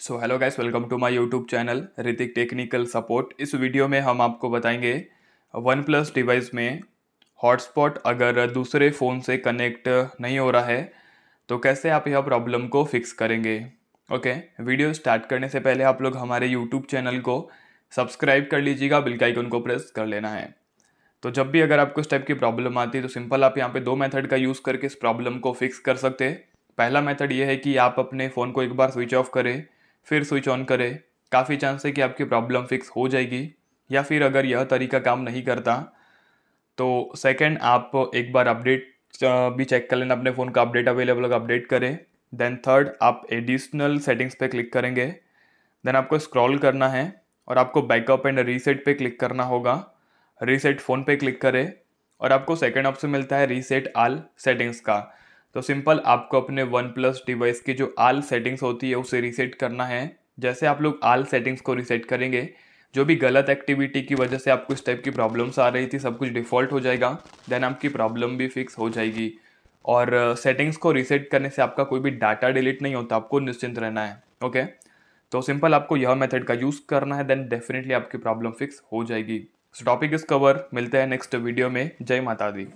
so hello guys welcome to my YouTube channel Hrithik Technical Support इस video में हम आपको बताएंगे वन प्लस डिवाइस में हॉटस्पॉट अगर दूसरे फ़ोन से कनेक्ट नहीं हो रहा है तो कैसे आप यह प्रॉब्लम को फिक्स करेंगे ओके okay, वीडियो स्टार्ट करने से पहले आप लोग हमारे यूट्यूब चैनल को सब्सक्राइब कर लीजिएगा बिल आइकन को प्रेस कर लेना है तो जब भी अगर आपको इस टाइप की प्रॉब्लम आती है तो सिंपल आप यहाँ पे दो मेथड का यूज़ करके इस प्रॉब्लम को फिक्स कर सकते हैं पहला मेथड ये है कि आप अपने फ़ोन को एक बार स्विच ऑफ करें फिर स्विच ऑन करें काफ़ी चांस है कि आपकी प्रॉब्लम फिक्स हो जाएगी या फिर अगर यह तरीका काम नहीं करता तो सेकंड आप एक बार अपडेट भी चेक कर लेना अपने फ़ोन का अपडेट अवेलेबल होगा अपडेट करें देन थर्ड आप एडिशनल सेटिंग्स पे क्लिक करेंगे देन आपको स्क्रॉल करना है और आपको बैकअप एंड रीसेट पे क्लिक करना होगा रीसेट फ़ोन पे क्लिक करें और आपको सेकंड ऑप्शन मिलता है रीसेट आल सेटिंग्स का तो सिंपल आपको अपने वन प्लस डिवाइस की जो आल सेटिंग्स होती है उसे रीसेट करना है जैसे आप लोग आल सेटिंग्स को रीसेट करेंगे जो भी गलत एक्टिविटी की वजह से आपको इस टाइप की प्रॉब्लम्स आ रही थी सब कुछ डिफ़ॉल्ट हो जाएगा देन आपकी प्रॉब्लम भी फिक्स हो जाएगी और सेटिंग्स uh, को रीसेट करने से आपका कोई भी डाटा डिलीट नहीं होता आपको निश्चिंत रहना है ओके तो सिंपल आपको यह मेथड का यूज़ करना है देन डेफिनेटली आपकी प्रॉब्लम फिक्स हो जाएगी सो टॉपिक इज कवर मिलते हैं नेक्स्ट वीडियो में जय माता दी